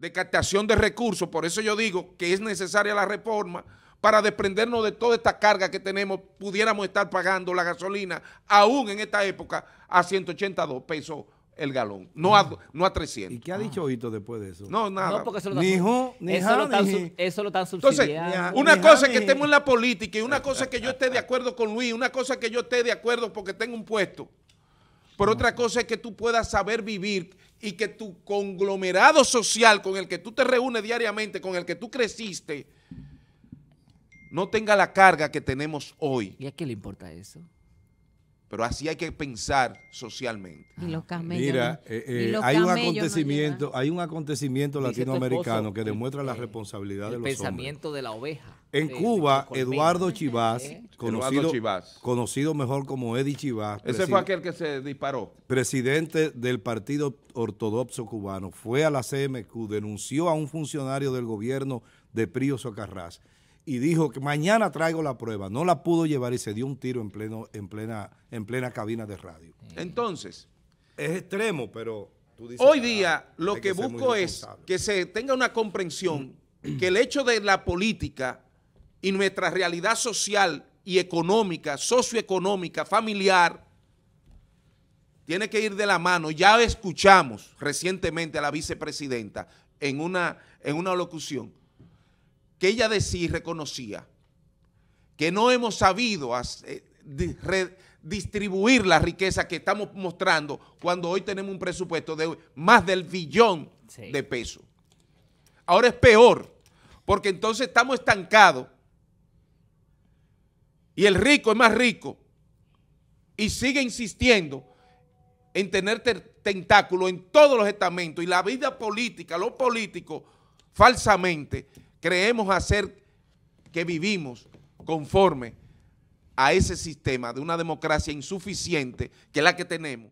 de captación de recursos, por eso yo digo que es necesaria la reforma para desprendernos de toda esta carga que tenemos, pudiéramos estar pagando la gasolina, aún en esta época, a 182 pesos el galón, no a, no a 300. ¿Y qué ha dicho Hito ah. después de eso? No, nada. No, porque eso lo están Eso lo están subsidiando. Entonces, una cosa es que estemos en la política y una cosa es que yo esté de acuerdo con Luis, una cosa es que yo esté de acuerdo porque tengo un puesto. Pero otra cosa es que tú puedas saber vivir y que tu conglomerado social con el que tú te reúnes diariamente, con el que tú creciste, no tenga la carga que tenemos hoy. ¿Y a qué le importa eso? Pero así hay que pensar socialmente. Y los Mira, hay, un acontecimiento, hay un acontecimiento latinoamericano que eh, demuestra la eh, responsabilidad de los pensamiento de la oveja. En Cuba, Eduardo Chivas, conocido, mejor como Eddie Chivas. Ese fue aquel que se disparó. Presidente del Partido Ortodoxo Cubano, fue a la CMQ, denunció a un funcionario del gobierno de Prío Socarrás y dijo que mañana traigo la prueba. No la pudo llevar y se dio un tiro en, en, plena, en plena cabina de radio. Entonces. Es extremo, pero tú dices, Hoy día lo que, busco es que se tenga una comprensión que el hecho de la política y nuestra realidad social y económica, socioeconómica, familiar, tiene que ir de la mano. Ya escuchamos recientemente a la vicepresidenta en una, en una locución que ella decía y reconocía que no hemos sabido eh, distribuir la riqueza que estamos mostrando cuando hoy tenemos un presupuesto de más del billón de pesos. Ahora es peor, porque entonces estamos estancados y el rico es más rico y sigue insistiendo en tener tentáculos en todos los estamentos y la vida política, los políticos, falsamente creemos hacer que vivimos conforme a ese sistema de una democracia insuficiente que es la que tenemos.